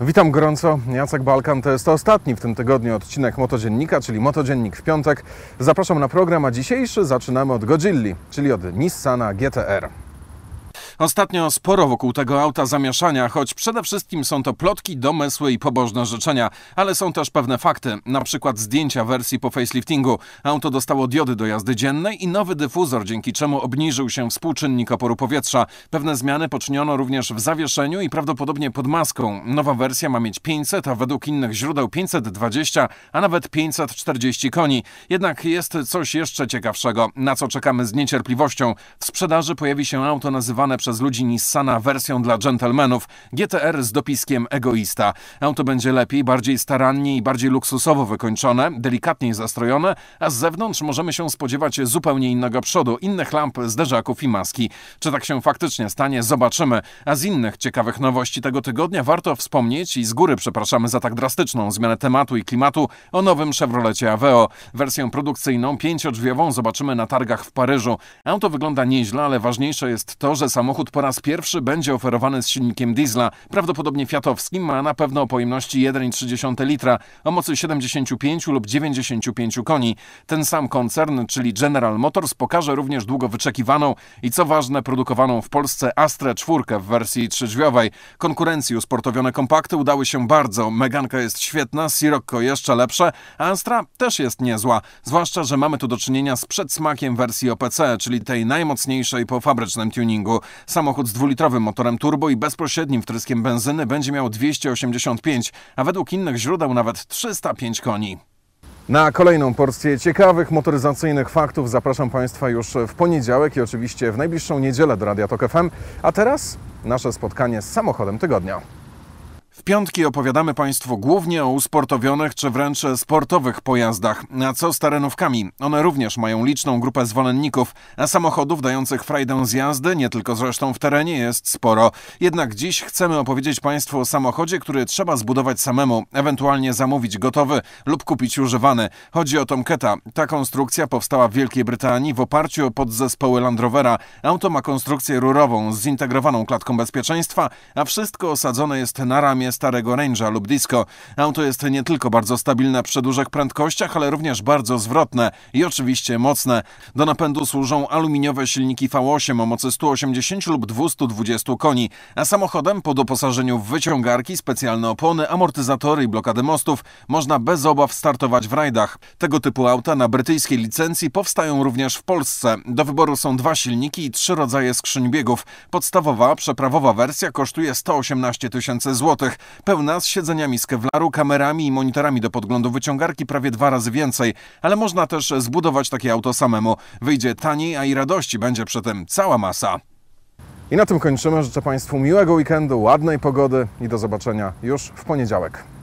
Witam gorąco, Jacek Balkan, to jest to ostatni w tym tygodniu odcinek Motodziennika, czyli Motodziennik w piątek. Zapraszam na program, a dzisiejszy zaczynamy od Godzilli, czyli od Nissana GTR. Ostatnio sporo wokół tego auta zamieszania, choć przede wszystkim są to plotki, domysły i pobożne życzenia, ale są też pewne fakty, na przykład zdjęcia wersji po faceliftingu. Auto dostało diody do jazdy dziennej i nowy dyfuzor, dzięki czemu obniżył się współczynnik oporu powietrza. Pewne zmiany poczyniono również w zawieszeniu i prawdopodobnie pod maską. Nowa wersja ma mieć 500, a według innych źródeł 520, a nawet 540 koni. Jednak jest coś jeszcze ciekawszego, na co czekamy z niecierpliwością. W sprzedaży pojawi się auto nazywane przez przez ludzi Nissana wersją dla gentlemanów GTR z dopiskiem egoista. Auto będzie lepiej, bardziej starannie i bardziej luksusowo wykończone, delikatniej zastrojone, a z zewnątrz możemy się spodziewać zupełnie innego przodu, innych lamp, zderzaków i maski. Czy tak się faktycznie stanie, zobaczymy. A z innych ciekawych nowości tego tygodnia warto wspomnieć i z góry przepraszamy za tak drastyczną zmianę tematu i klimatu o nowym Chevrolecie Aveo. Wersję produkcyjną pięciodrzwiową zobaczymy na targach w Paryżu. Auto wygląda nieźle, ale ważniejsze jest to, że samochód samochód po raz pierwszy będzie oferowany z silnikiem diesla, prawdopodobnie fiatowskim, a na pewno o pojemności 1,3 litra, o mocy 75 lub 95 koni. Ten sam koncern, czyli General Motors, pokaże również długo wyczekiwaną i co ważne, produkowaną w Polsce Astra 4 w wersji trzydźwiowej. Konkurencji usportowione kompakty udały się bardzo. Meganka jest świetna, Sirocco jeszcze lepsze, a Astra też jest niezła. Zwłaszcza, że mamy tu do czynienia z przedsmakiem wersji OPC, czyli tej najmocniejszej po fabrycznym tuningu. Samochód z dwulitrowym motorem turbo i bezpośrednim wtryskiem benzyny będzie miał 285, a według innych źródeł nawet 305 koni. Na kolejną porcję ciekawych motoryzacyjnych faktów zapraszam Państwa już w poniedziałek i oczywiście w najbliższą niedzielę do Radia Tok FM. A teraz nasze spotkanie z samochodem tygodnia. W piątki opowiadamy Państwu głównie o usportowionych czy wręcz sportowych pojazdach. A co z terenówkami? One również mają liczną grupę zwolenników, a samochodów dających frajdę z jazdy, nie tylko zresztą w terenie, jest sporo. Jednak dziś chcemy opowiedzieć Państwu o samochodzie, który trzeba zbudować samemu, ewentualnie zamówić gotowy lub kupić używany. Chodzi o Tomketa. Ta konstrukcja powstała w Wielkiej Brytanii w oparciu o podzespoły Land Rovera. Auto ma konstrukcję rurową z zintegrowaną klatką bezpieczeństwa, a wszystko osadzone jest na ramię starego Range'a lub Disco. Auto jest nie tylko bardzo stabilne przy dużych prędkościach, ale również bardzo zwrotne i oczywiście mocne. Do napędu służą aluminiowe silniki V8 o mocy 180 lub 220 koni, a samochodem po doposażeniu w wyciągarki, specjalne opony, amortyzatory i blokady mostów można bez obaw startować w rajdach. Tego typu auta na brytyjskiej licencji powstają również w Polsce. Do wyboru są dwa silniki i trzy rodzaje skrzyń biegów. Podstawowa, przeprawowa wersja kosztuje 118 tysięcy złotych rękach, pełna z siedzeniami z kewlaru, kamerami i monitorami do podglądu wyciągarki prawie dwa razy więcej, ale można też zbudować takie auto samemu. Wyjdzie taniej, a i radości będzie przy tym cała masa. I na tym kończymy. Życzę Państwu miłego weekendu, ładnej pogody i do zobaczenia już w poniedziałek.